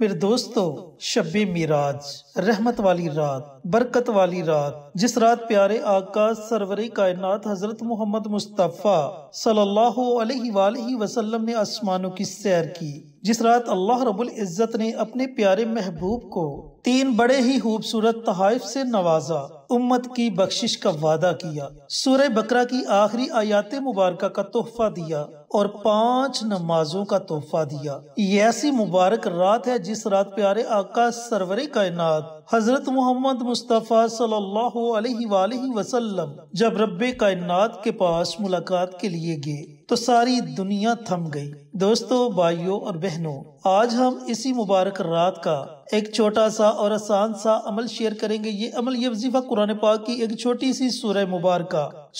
मेरे दोस्तों शब मीराज रहमत वाली रात बरकत वाली रात जिस रात प्यारे आका सरवर कायनात हजरत मोहम्मद मुस्तफ़ा सल्लल्लाहु अलैहि वसल्लम ने आसमानों की सैर की जिस रात अल्लाह रबुल इज़्ज़त ने अपने प्यारे महबूब को तीन बड़े ही खूबसूरत तहाइफ से नवाजा उम्मत की बख्शिश का वादा किया सूर्य बकरा की आखिरी आयात मुबारक का तोहफा दिया और पांच नमाजों का तोहफा दिया ये ऐसी मुबारक रात है जिस रात प्यारे आका सरवरे कायनात हज़रत मोहम्मद मुस्तफ़ा सल्लल्लाहु अलैहि वसल्लम जब रब्बे कायनात के पास मुलाकात के लिए गए तो सारी दुनिया थम गई दोस्तों भाइयों और बहनों आज हम इसी मुबारक रात का एक छोटा सा और आसान सा अमल शेयर करेंगे ये अमल ये वजीफा कुरान पाक की एक छोटी सी सूरह मुबारक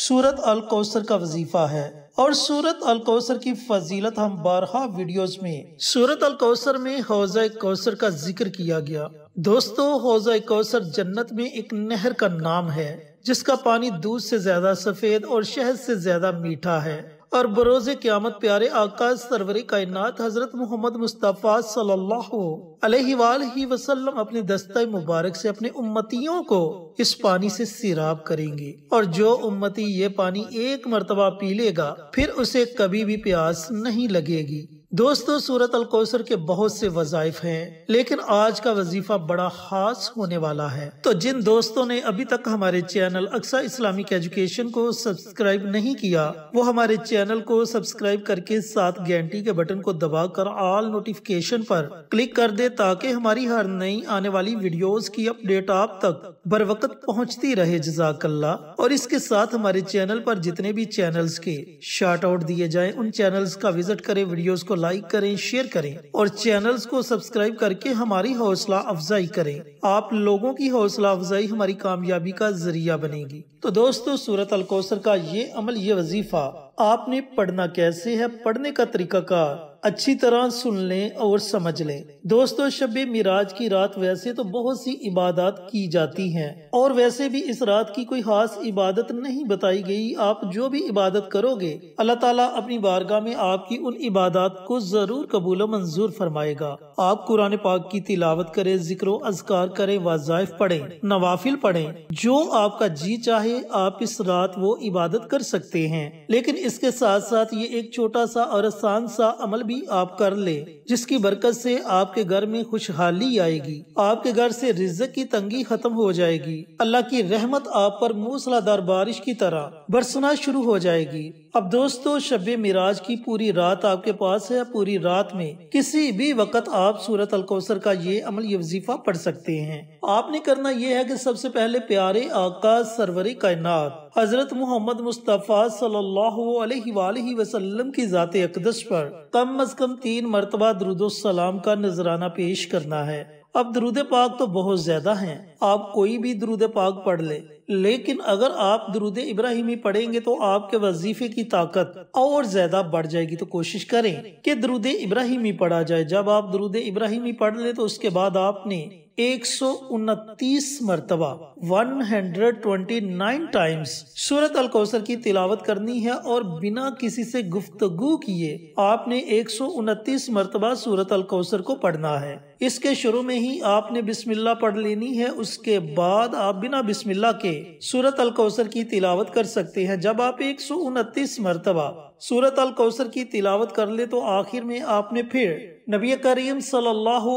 सूरत अल कौसर का वजीफा है और सूरत अल कौसर की फजीलत हम बारहा वीडियोस में सूरत अल कौसर में हौजा कौसर का जिक्र किया गया दोस्तों हौजा कौसर जन्नत में एक नहर का नाम है जिसका पानी दूध से ज्यादा सफेद और शहद से ज्यादा मीठा है और बरोज क्यामत प्यारे आकाश सरवरी कायनात हजरत मोहम्मद मुस्तफ़ा सल्लल्लाहु अलैहि वसल्लम अपने दस्ते मुबारक से अपने उम्मतियों को इस पानी से सिराब करेंगे और जो उम्मती ये पानी एक मरतबा पी लेगा फिर उसे कभी भी प्यास नहीं लगेगी दोस्तों सूरत अल कौसर के बहुत से वजायफ हैं लेकिन आज का वजीफा बड़ा खास होने वाला है तो जिन दोस्तों ने अभी तक हमारे चैनल अक्सा इस्लामिक एजुकेशन को सब्सक्राइब नहीं किया वो हमारे चैनल को सब्सक्राइब करके साथ घंटी के बटन को दबा कर ऑल नोटिफिकेशन पर क्लिक कर दे ताकि हमारी हर नई आने वाली वीडियो की अपडेट आप तक बर वक्त पहुँचती रहे जजाकल्ला और इसके साथ हमारे चैनल पर जितने भी चैनल के शार्ट आउट दिए जाए उन चैनल का विजिट करे वीडियो को लाइक करें शेयर करें और चैनल्स को सब्सक्राइब करके हमारी हौसला अफजाई करें आप लोगों की हौसला अफजाई हमारी कामयाबी का जरिया बनेगी तो दोस्तों सूरत अलकौसर का ये अमल ये वजीफा आपने पढ़ना कैसे है पढ़ने का तरीका का अच्छी तरह सुन लें और समझ लें दोस्तों शब मिराज की रात वैसे तो बहुत सी इबादत की जाती हैं और वैसे भी इस रात की कोई खास इबादत नहीं बताई गई आप जो भी इबादत करोगे अल्लाह ताला अपनी बारगाह में आपकी उन इबादत को जरूर कबूल मंजूर फरमाएगा आप कुरान पाक की तिलावत करें जिक्र अजकार करें वजायफ पढ़े नवाफिल पढ़े जो आपका जी चाहे आप इस रात वो इबादत कर सकते हैं लेकिन इसके साथ साथ ये एक छोटा सा और आसान सा अमल भी आप कर लें जिसकी बरकत से आपके घर में खुशहाली आएगी आपके घर से रिजक की तंगी खत्म हो जाएगी अल्लाह की रहमत आप पर मूसलाधार बारिश की तरह बरसना शुरू हो जाएगी अब दोस्तों शब मिराज की पूरी रात आपके पास है पूरी रात में किसी भी वक्त आप सूरत अलकौसर का ये अमल ये वजीफा पढ़ सकते हैं आपने करना यह है कि सबसे पहले प्यारे आका सरवर कायनात हजरत मोहम्मद मुस्तफ़ा सल्लल्लाहु अलैहि वसल्लम की जाते अकदस पर कम अज कम तीन मरतबा दरुदोसलाम का नजराना पेश करना है अब दरुद पाक तो बहुत ज्यादा हैं आप कोई भी दरुद पाक पढ़ ले लेकिन अगर आप दरुद इब्राहिमी पढ़ेंगे तो आपके वजीफे की ताकत और ज्यादा बढ़ जाएगी तो कोशिश करें कि दरुद इब्राहिमी पढ़ा जाए जब आप दरुद इब्राहिमी पढ़ ले तो उसके बाद आपने एक सौ उनतीस मरतबा one hundred twenty nine times सूरत अल कौसर की तिलावत करनी है और बिना किसी से गुफ्तगु किए आपने एक सौ उनतीस मरतबा सूरत अल कौसर को पढ़ना है इसके शुरू में ही आपने बिस्मिल्ला पढ़ लेनी है उसके बाद आप बिना बिस्मिल्ला के सूरत अल कौसर की तिलावत कर सकते हैं जब आप एक सौ उनतीस मरतबा सूरत अल कौसर की तिलावत कर ले तो आखिर में आपने फिर नबी करीम सल्लल्लाहु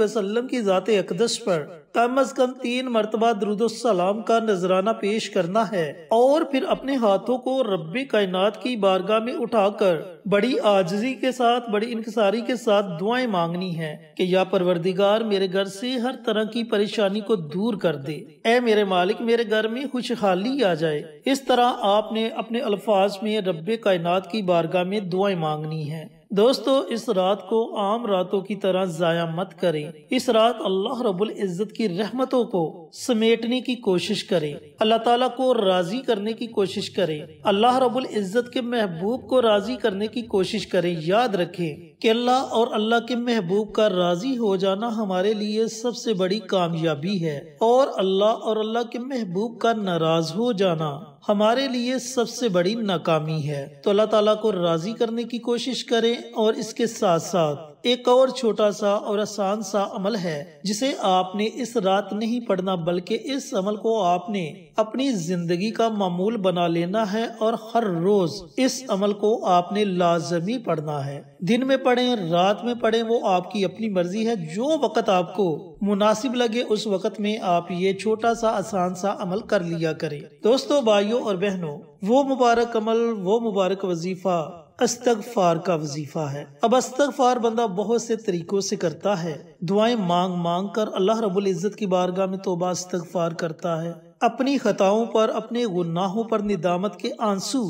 वसल्लम की ज़ात अकदस पर कम अज कम तीन मरतबा दरुद्लाम का नजराना पेश करना है और फिर अपने हाथों को रब कायनात की बारगाह में उठाकर बड़ी आजजी के साथ बड़ी इंकसारी के साथ दुआएं मांगनी है कि या परवरदिगार मेरे घर से हर तरह की परेशानी को दूर कर दे ए मेरे मालिक मेरे घर में खुशहाली आ जाए इस तरह आपने अपने अल्फाज में रब कायनात की बारगाह में दुआएं मांगनी है दोस्तों इस रात को आम रातों की तरह जाया मत करें इस रात अल्लाह रबुल इज़्ज़त की रहमतों को समेटने की कोशिश करें अल्लाह ताला को राजी करने की कोशिश करें अल्लाह रबुल इज़्ज़त के महबूब को राजी करने की कोशिश करें याद रखें कि अल्लाह और अल्लाह के महबूब का राजी हो जाना हमारे लिए सबसे बड़ी कामयाबी है और अल्लाह और अल्लाह के महबूब का नाराज हो जाना हमारे लिए सबसे बड़ी नाकामी है तो अल्लाह ताला को राजी करने की कोशिश करें और इसके साथ साथ एक और छोटा सा और आसान सा अमल है जिसे आपने इस रात नहीं पढ़ना बल्कि इस अमल को आपने अपनी जिंदगी का मामूल बना लेना है और हर रोज इस अमल को आपने लाजमी पढ़ना है दिन में पढ़ें रात में पढ़ें वो आपकी अपनी मर्जी है जो वक्त आपको मुनासिब लगे उस वक्त में आप ये छोटा सा आसान सा अमल कर लिया करें दोस्तों भाइयों भाइयों और बहनों वो मुबारक अमल वो मुबारक वजीफा अस्तगफार का वजीफा है अब अस्तगफार बंदा बहुत से तरीकों से करता है दुआएं मांग मांग कर अल्लाह रबुल इज़्ज़त की बारगाह में तोबा अस्तगफार करता है अपनी खताओं पर अपने गुनाहों पर निदामत के आंसू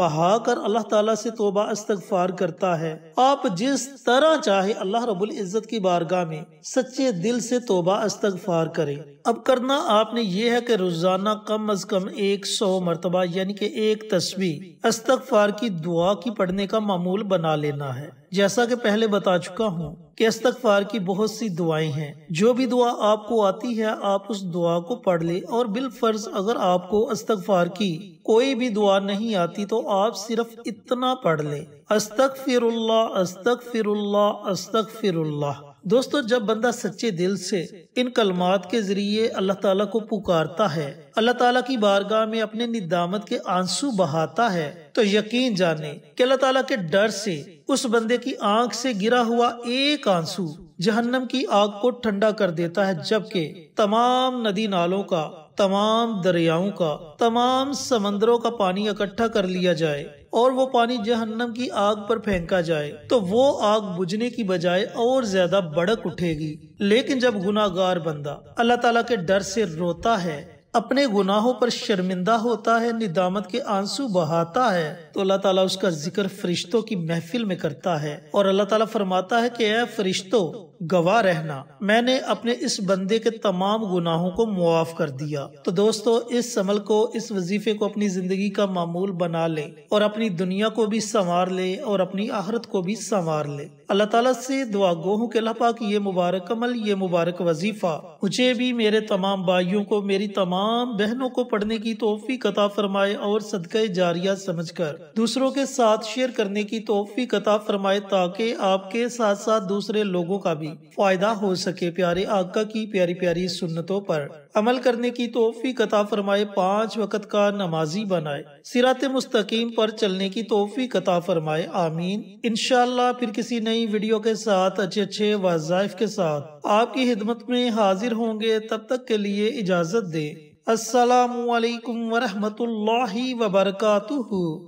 बहा कर अल्लाह ताला से तोबा अस्तगफार करता है आप जिस तरह चाहे अल्लाह रबुल इज़्ज़त की बारगाह में सच्चे दिल से तोबा अस्तगफार करें अब करना आपने ये है कि रोज़ाना कम अज कम एक सौ मरतबा यानी कि एक तस्वीर अस्तगफार की दुआ की पढ़ने का मामूल बना लेना है जैसा कि पहले बता चुका हूँ कि अस्तगफार की बहुत सी दुआएं हैं जो भी दुआ आपको आती है आप उस दुआ को पढ़ ले और बिलफर्ज अगर आपको अस्तगफार की कोई भी दुआ नहीं आती तो आप सिर्फ इतना पढ़ ले अस्तक फिर अस्तक फिर अस्तक फिर दोस्तों जब बंदा सच्चे दिल से इन कलमात के जरिए अल्लाह ताला को पुकारता है अल्लाह ताला की बारगाह में अपने निदामत के आंसू बहाता है तो यकीन जाने कि अल्लाह ताला के डर से उस बंदे की आंख से गिरा हुआ एक आंसू जहन्नम की आग को ठंडा कर देता है जबकि तमाम नदी नालों का तमाम दरियाओं का तमाम समंदरों का पानी इकट्ठा कर लिया जाए और वो पानी जहन्नम की आग पर फेंका जाए तो वो आग बुझने की बजाय और ज्यादा बड़क उठेगी लेकिन जब गुनागार बंदा अल्लाह ताला के डर से रोता है अपने गुनाहों पर शर्मिंदा होता है निदामत के आंसू बहाता है तो अल्लाह ताला उसका जिक्र फरिश्तों की महफिल में करता है और अल्लाह ताला फरमाता है कि ए फरिश्तों गवाह रहना मैंने अपने इस बंदे के तमाम गुनाहों को मुआफ कर दिया तो दोस्तों इस समल को इस वजीफे को अपनी जिंदगी का मामूल बना ले और अपनी दुनिया को भी संवार ले और अपनी आहरत को भी संवार ले अल्लाह ताला से दुआ गो हूँ कि की ये मुबारक अमल ये मुबारक वजीफा मुझे भी मेरे तमाम भाइयों को मेरी तमाम बहनों को पढ़ने की तोहफ़ी कता फरमाए और सदक़ जारिया समझ कर दूसरों के साथ शेयर करने की तोहफ़ी कता फरमाए ताकि आपके साथ साथ दूसरे लोगों का भी फायदा हो सके प्यारे आका की प्यारी प्यारी सुन्नतों पर अमल करने की तोफ़ी कथा फरमाए पाँच वक़्त का नमाजी बनाए सिरात मुस्तकीम पर चलने की तोहफी कथा फरमाए आमीन इनशाला फिर किसी नई वीडियो के साथ अच्छे अच्छे वजाइफ के साथ आपकी खिदमत में हाजिर होंगे तब तक के लिए इजाज़त दें असलकम वरहमल वबरकू